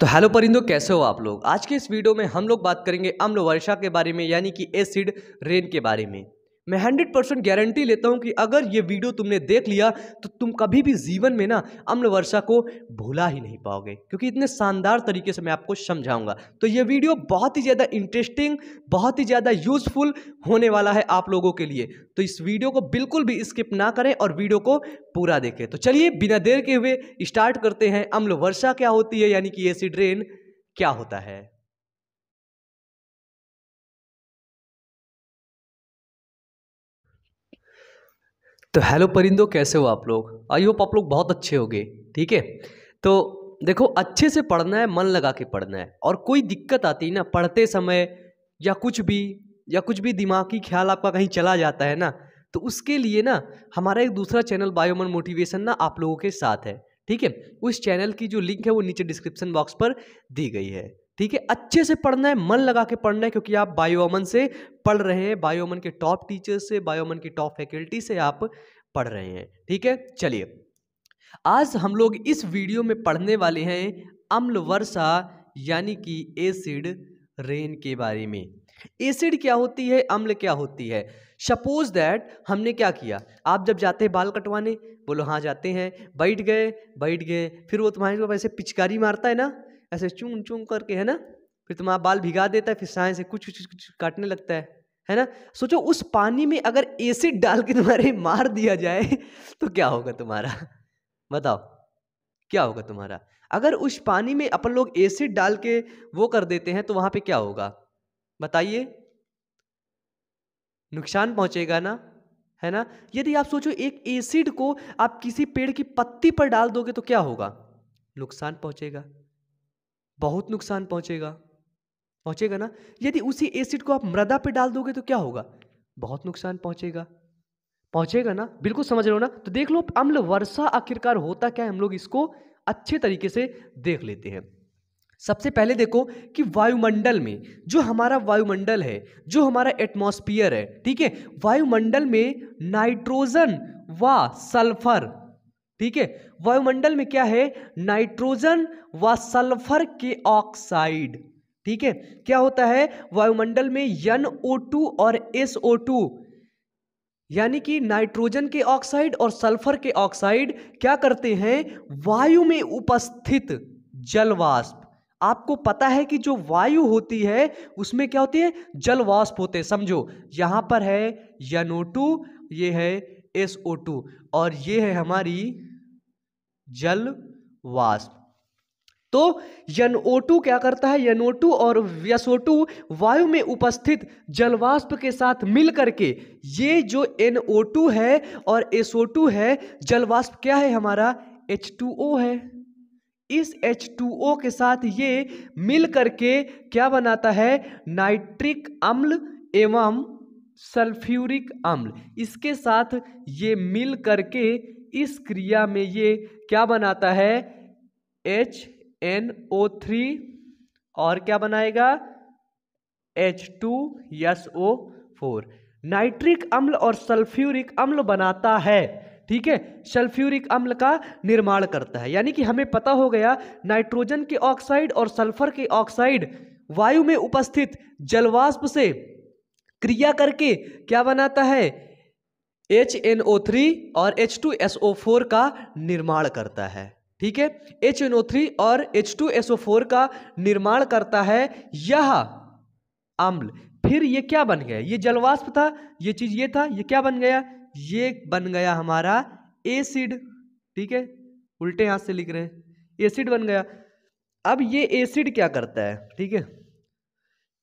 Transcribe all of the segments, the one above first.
तो हेलो परिंदो कैसे हो आप लोग आज के इस वीडियो में हम लोग बात करेंगे अम्ल वर्षा के बारे में यानी कि एसिड रेन के बारे में मैं हंड्रेड परसेंट गारंटी लेता हूँ कि अगर ये वीडियो तुमने देख लिया तो तुम कभी भी जीवन में ना अम्ल वर्षा को भूला ही नहीं पाओगे क्योंकि इतने शानदार तरीके से मैं आपको समझाऊंगा तो ये वीडियो बहुत ही ज़्यादा इंटरेस्टिंग बहुत ही ज़्यादा यूजफुल होने वाला है आप लोगों के लिए तो इस वीडियो को बिल्कुल भी स्किप ना करें और वीडियो को पूरा देखें तो चलिए बिना देर के हुए स्टार्ट करते हैं अम्ल वर्षा क्या होती है यानी कि एसिड रेन क्या होता है तो हेलो परिंदो कैसे हो आप लोग आई होप आप लोग बहुत अच्छे होंगे ठीक है तो देखो अच्छे से पढ़ना है मन लगा के पढ़ना है और कोई दिक्कत आती है ना पढ़ते समय या कुछ भी या कुछ भी दिमागी ख्याल आपका कहीं चला जाता है ना तो उसके लिए ना हमारा एक दूसरा चैनल बायोमन मोटिवेशन ना आप लोगों के साथ है ठीक है उस चैनल की जो लिंक है वो नीचे डिस्क्रिप्शन बॉक्स पर दी गई है ठीक है अच्छे से पढ़ना है मन लगा के पढ़ना है क्योंकि आप बायोमन से पढ़ रहे हैं बायोमन के टॉप टीचर से बायोमन की टॉप फैकल्टी से आप पढ़ रहे हैं ठीक है चलिए आज हम लोग इस वीडियो में पढ़ने वाले हैं अम्ल वर्षा यानी कि एसिड रेन के बारे में एसिड क्या होती है अम्ल क्या होती है सपोज दैट हमने क्या किया आप जब जाते हैं बाल कटवाने बोलो हाँ जाते हैं बैठ गए बैठ गए फिर वो तुम्हारे वैसे पिचकारी मारता है ना ऐसे चून चून करके है ना फिर तुम्हारा बाल भिगा देता है फिर साय से कुछ कुछ कुछ काटने लगता है है ना सोचो उस पानी में अगर एसिड डाल के तुम्हारे मार दिया जाए तो क्या होगा तुम्हारा बताओ क्या होगा तुम्हारा अगर उस पानी में अपन लोग एसिड डाल के वो कर देते हैं तो वहां पे क्या होगा बताइए नुकसान पहुंचेगा ना है ना यदि आप सोचो एक एसिड को आप किसी पेड़ की पत्ती पर डाल दोगे तो क्या होगा नुकसान पहुंचेगा बहुत नुकसान पहुंचेगा पहुंचेगा ना यदि उसी एसिड को आप मृदा पे डाल दोगे तो क्या होगा बहुत नुकसान पहुंचेगा पहुंचेगा ना बिल्कुल समझ रहे हो ना तो देख लो अम्ल वर्षा आखिरकार होता क्या है हम लोग इसको अच्छे तरीके से देख लेते हैं सबसे पहले देखो कि वायुमंडल में जो हमारा वायुमंडल है जो हमारा एटमोस्फियर है ठीक है वायुमंडल में नाइट्रोजन व सल्फर ठीक है वायुमंडल में क्या है नाइट्रोजन व सल्फर के ऑक्साइड ठीक है क्या होता है वायुमंडल में यन ओ टू और एस ओ टू यानी कि नाइट्रोजन के ऑक्साइड और सल्फर के ऑक्साइड क्या करते हैं वायु में उपस्थित जलवाष्प आपको पता है कि जो वायु होती है उसमें क्या होती है जलवाष्प होते हैं समझो यहां पर है यन ओ टू ये है एस ओ टू और ये है हमारी जल वाष्प तो टू क्या करता है टू और टू वायु में उपस्थित जलवाष्प के साथ मिल करके ये जो टू है और टू है जलवाष्प क्या है हमारा एच टू ओ है इस एच टू ओ के साथ ये मिल करके क्या बनाता है नाइट्रिक अम्ल एवं सल्फ्यूरिक अम्ल इसके साथ ये मिल करके इस क्रिया में ये क्या बनाता है एच एन ओ थ्री और क्या बनाएगा H two S O four nitric अम्ल और सल्फ्यूरिक अम्ल बनाता है ठीक है सल्फ्यूरिक अम्ल का निर्माण करता है यानी कि हमें पता हो गया नाइट्रोजन के ऑक्साइड और सल्फर के ऑक्साइड वायु में उपस्थित जलवाष्प से क्रिया करके क्या बनाता है एच एन ओ थ्री और H two S O four का निर्माण करता है ठीक है एच एन ओ थ्री और H two S O four का निर्माण करता है यह अम्ल फिर ये क्या बन गया ये जलवाष्प था ये चीज ये था ये क्या बन गया ये बन गया हमारा एसिड ठीक है उल्टे हाथ से लिख रहे हैं एसिड बन गया अब ये एसिड क्या करता है ठीक है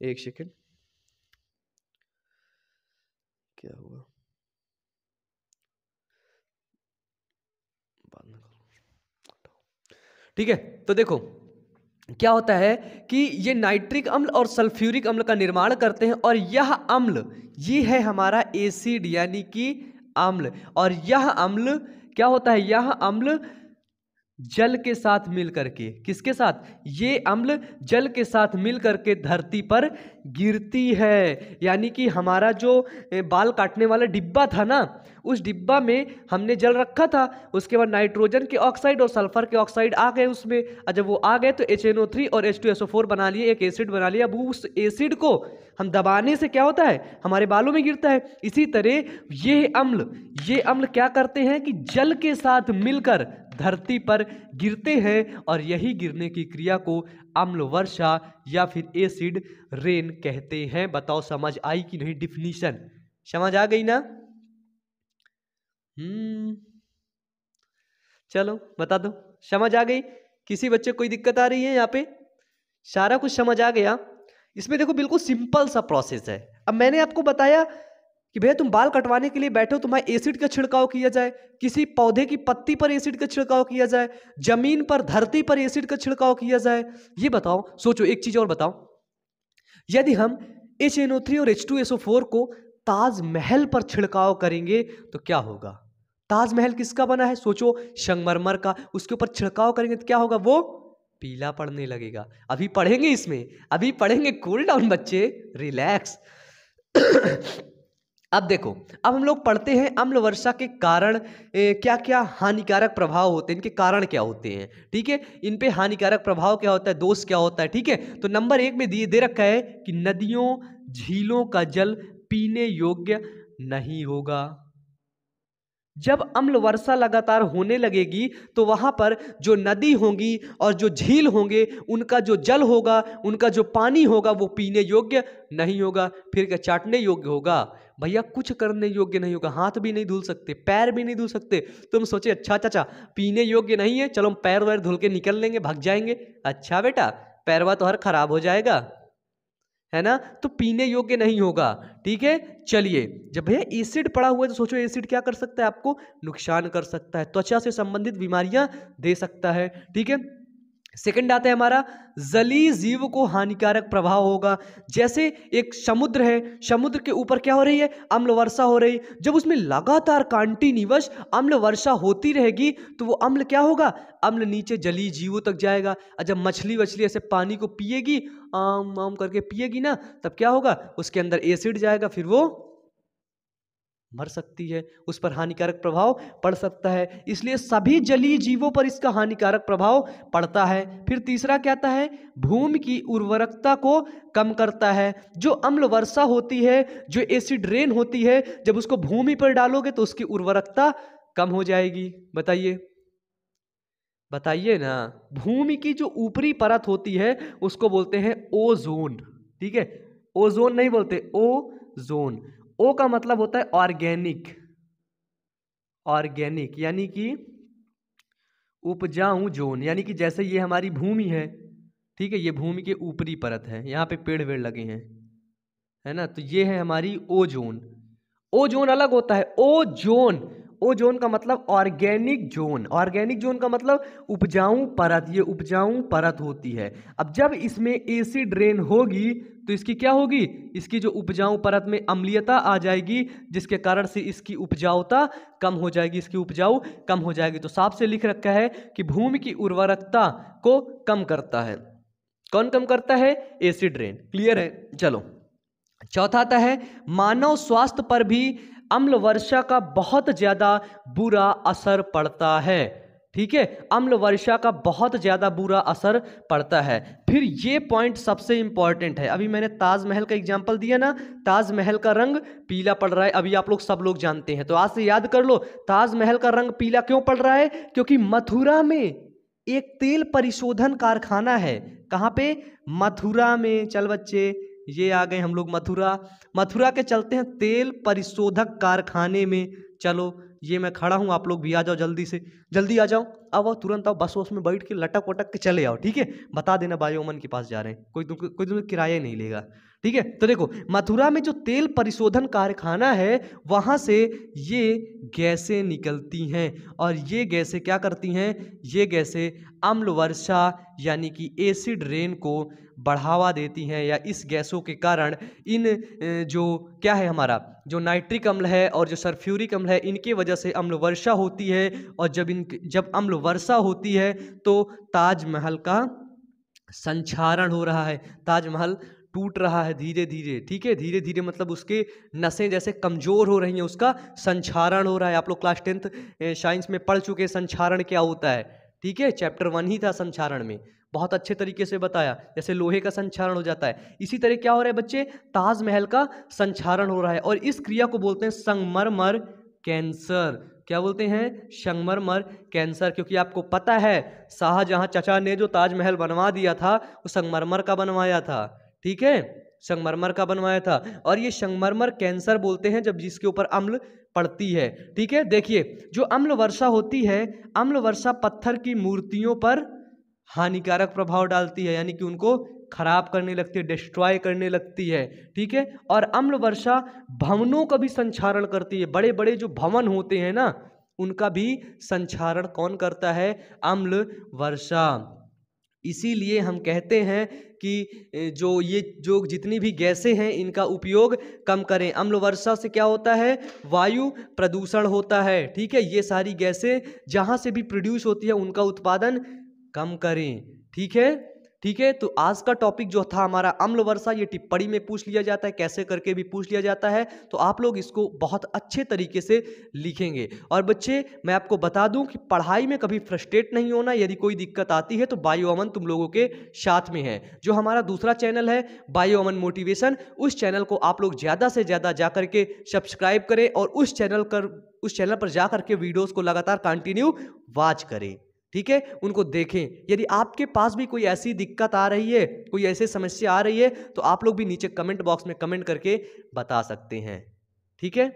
एक सेकेंड क्या हुआ ठीक है तो देखो क्या होता है कि ये नाइट्रिक अम्ल और सल्फ्यूरिक अम्ल का निर्माण करते हैं और यह अम्ल ये है हमारा एसिड यानी कि अम्ल और यह अम्ल क्या होता है यह अम्ल जल के साथ मिल करके किसके साथ ये अम्ल जल के साथ मिल करके धरती पर गिरती है यानी कि हमारा जो बाल काटने वाला डिब्बा था ना उस डिब्बा में हमने जल रखा था उसके बाद नाइट्रोजन के ऑक्साइड और सल्फर के ऑक्साइड आ गए उसमें और जब वो आ गए तो एच और एच बना लिए एक एसिड बना लिया अब उस एसिड को हम दबाने से क्या होता है हमारे बालों में गिरता है इसी तरह ये अम्ल ये अम्ल क्या करते हैं कि जल के साथ मिलकर धरती पर गिरते हैं और यही गिरने की क्रिया को अम्ल वर्षा या फिर एसिड रेन कहते हैं बताओ समझ आई कि नहीं डिफिनीशन समझ आ गई ना हम्म चलो बता दो समझ आ गई किसी बच्चे कोई दिक्कत आ रही है यहाँ पे सारा कुछ समझ आ गया इसमें देखो बिल्कुल सिंपल सा प्रोसेस है अब मैंने आपको बताया कि भैया तुम बाल कटवाने के लिए बैठो तुम्हारे एसिड का छिड़काव किया जाए किसी पौधे की पत्ती पर एसिड का छिड़काव किया जाए जमीन पर धरती पर एसिड का छिड़काव किया जाए ये बताओ सोचो एक चीज़ और बताओ यदि हम एच एन ओ थ्री और एच टू फोर को ताजमहल पर छिड़काव करेंगे तो क्या होगा ताजमहल किसका बना है सोचो संगमरमर का उसके ऊपर छिड़काव करेंगे तो क्या होगा वो पीला पड़ने लगेगा अभी पढ़ेंगे इसमें अभी पढ़ेंगे कूल डाउन बच्चे रिलैक्स अब देखो अब हम लोग पढ़ते हैं अम्ल वर्षा के कारण ए, क्या क्या हानिकारक प्रभाव होते हैं इनके कारण क्या होते हैं ठीक है इन पे हानिकारक प्रभाव क्या होता है दोष क्या होता है ठीक है तो नंबर एक में दिए दे रखा है कि नदियों झीलों का जल पीने योग्य नहीं होगा जब अम्ल वर्षा लगातार होने लगेगी तो वहाँ पर जो नदी होंगी और जो झील होंगे उनका जो जल होगा उनका जो पानी होगा वो पीने योग्य नहीं होगा फिर क्या चाटने योग्य होगा भैया कुछ करने योग्य नहीं होगा हाथ भी नहीं धुल सकते पैर भी नहीं धुल सकते तुम तो सोचे अच्छा चाचा अच्छा, अच्छा, पीने योग्य नहीं है चलो हम पैर वैर धुल के निकल लेंगे भाग जाएंगे अच्छा बेटा पैरवा तो हर खराब हो जाएगा है ना तो पीने योग्य नहीं होगा ठीक है चलिए जब भैया एसिड पड़ा हुआ है तो सोचो एसिड क्या कर सकता है आपको नुकसान कर सकता है त्वचा से संबंधित बीमारियां दे सकता है ठीक है सेकंड आता है हमारा जली जीव को हानिकारक प्रभाव होगा जैसे एक समुद्र है समुद्र के ऊपर क्या हो रही है अम्ल वर्षा हो रही जब उसमें लगातार कॉन्टिन्यूस अम्ल वर्षा होती रहेगी तो वो अम्ल क्या होगा अम्ल नीचे जली जीवों तक जाएगा और जब मछली वछली ऐसे पानी को पिएगी आम आम करके पिएगी ना तब क्या होगा उसके अंदर एसिड जाएगा फिर वो मर सकती है उस पर हानिकारक प्रभाव पड़ सकता है इसलिए सभी जलीय जीवों पर इसका हानिकारक प्रभाव पड़ता है फिर तीसरा कहता है भूमि की उर्वरकता को कम करता है जो अम्ल वर्षा होती है जो एसिड रेन होती है जब उसको भूमि पर डालोगे तो उसकी उर्वरकता कम हो जाएगी बताइए बताइए ना भूमि की जो ऊपरी परत होती है उसको बोलते हैं ओजोन ठीक है ओजोन नहीं बोलते ओ जोन ओ का मतलब होता है ऑर्गेनिक ऑर्गेनिक यानी कि उपजाऊ जोन यानी कि जैसे ये हमारी भूमि है ठीक है ये भूमि के ऊपरी परत है यहाँ पे पेड़ वेड़ लगे हैं है ना तो ये है हमारी ओ जोन ओ जोन अलग होता है ओ जोन ओ जोन का मतलब ऑर्गेनिक जोन ऑर्गेनिक जोन का मतलब उपजाऊ परत ये उपजाऊ परत होती है अब जब इसमें एसिड रेन होगी तो इसकी क्या होगी इसकी जो उपजाऊ परत में अम्लीयता आ जाएगी जिसके कारण से इसकी उपजाऊता कम हो जाएगी इसकी उपजाऊ कम हो जाएगी तो साफ से लिख रखा है कि भूमि की उर्वरकता को कम करता है कौन कम करता है एसिड रेन क्लियर है चलो चौथा आता है मानव स्वास्थ्य पर भी अम्ल वर्षा का बहुत ज़्यादा बुरा असर पड़ता है ठीक है अम्ल वर्षा का बहुत ज़्यादा बुरा असर पड़ता है फिर ये पॉइंट सबसे इम्पॉर्टेंट है अभी मैंने ताजमहल का एग्जाम्पल दिया ना ताजमहल का रंग पीला पड़ रहा है अभी आप लोग सब लोग जानते हैं तो आज से याद कर लो ताजमहल का रंग पीला क्यों पड़ रहा है क्योंकि मथुरा में एक तेल परिशोधन कारखाना है कहाँ पे मथुरा में चल बच्चे ये आ गए हम लोग मथुरा मथुरा के चलते हैं तेल परिशोधक कारखाने में चलो ये मैं खड़ा हूँ आप लोग भी आ जाओ जल्दी से जल्दी आ जाओ अब आओ तुरंत आओ बस वस में बैठ के लटक वटक के चले आओ ठीक है बता देना ओमन के पास जा रहे हैं कोई तुम कोई तुम्हें किराया नहीं लेगा ठीक है तो देखो मथुरा में जो तेल परिशोधन कारखाना है वहाँ से ये गैसें निकलती हैं और ये गैसें क्या करती हैं ये गैसें अम्ल वर्षा यानी कि एसिड रेन को बढ़ावा देती हैं या इस गैसों के कारण इन जो क्या है हमारा जो नाइट्रिक अम्ल है और जो सरफ्यूरिक अम्ल है इनके वजह से अम्ल वर्षा होती है और जब इन इन जब अम्ल वर्षा होती है तो ताजमहल का संचारण हो रहा है ताजमहल टूट रहा है धीरे धीरे ठीक है धीरे धीरे मतलब उसके नसें जैसे कमज़ोर हो रही हैं उसका संचारण हो रहा है आप लोग क्लास टेंथ साइंस में पढ़ चुके हैं संचारण क्या होता है ठीक है चैप्टर वन ही था संचारण में बहुत अच्छे तरीके से बताया जैसे लोहे का संचारण हो जाता है इसी तरह क्या हो रहा है बच्चे ताजमहल का संचारण हो रहा है और इस क्रिया को बोलते हैं संगमरमर कैंसर क्या बोलते हैं संगमरमर कैंसर क्योंकि आपको पता है शाहजहाँ चचा ने जो ताजमहल बनवा दिया था वो संगमरमर का बनवाया था ठीक है संगमरमर का बनवाया था और ये संगमरमर कैंसर बोलते हैं जब जिसके ऊपर अम्ल पड़ती है ठीक है देखिए जो अम्ल वर्षा होती है अम्ल वर्षा पत्थर की मूर्तियों पर हानिकारक प्रभाव डालती है यानी कि उनको खराब करने लगती है डिस्ट्रॉय करने लगती है ठीक है और अम्ल वर्षा भवनों का भी संचारण करती है बड़े बड़े जो भवन होते हैं ना उनका भी संचारण कौन करता है अम्ल वर्षा इसीलिए हम कहते हैं कि जो ये जो जितनी भी गैसें हैं इनका उपयोग कम करें अम्ल वर्षा से क्या होता है वायु प्रदूषण होता है ठीक है ये सारी गैसें जहाँ से भी प्रोड्यूस होती है उनका उत्पादन कम करें ठीक है ठीक है तो आज का टॉपिक जो था हमारा अम्ल वर्षा ये टिप्पणी में पूछ लिया जाता है कैसे करके भी पूछ लिया जाता है तो आप लोग इसको बहुत अच्छे तरीके से लिखेंगे और बच्चे मैं आपको बता दूं कि पढ़ाई में कभी फ्रस्ट्रेट नहीं होना यदि कोई दिक्कत आती है तो बायो अमन तुम लोगों के साथ में है जो हमारा दूसरा चैनल है बायो अमन मोटिवेशन उस चैनल को आप लोग ज़्यादा से ज़्यादा जा के सब्सक्राइब करें और उस चैनल कर उस चैनल पर जा के वीडियोज़ को लगातार कंटिन्यू वॉच करें ठीक है उनको देखें यदि आपके पास भी कोई ऐसी दिक्कत आ रही है कोई ऐसी समस्या आ रही है तो आप लोग भी नीचे कमेंट बॉक्स में कमेंट करके बता सकते हैं ठीक है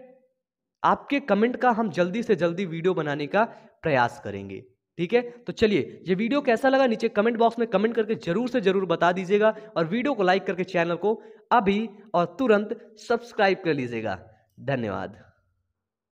आपके कमेंट का हम जल्दी से जल्दी वीडियो बनाने का प्रयास करेंगे ठीक है तो चलिए ये वीडियो कैसा लगा नीचे कमेंट बॉक्स में कमेंट करके जरूर से जरूर बता दीजिएगा और वीडियो को लाइक करके चैनल को अभी और तुरंत सब्सक्राइब कर लीजिएगा धन्यवाद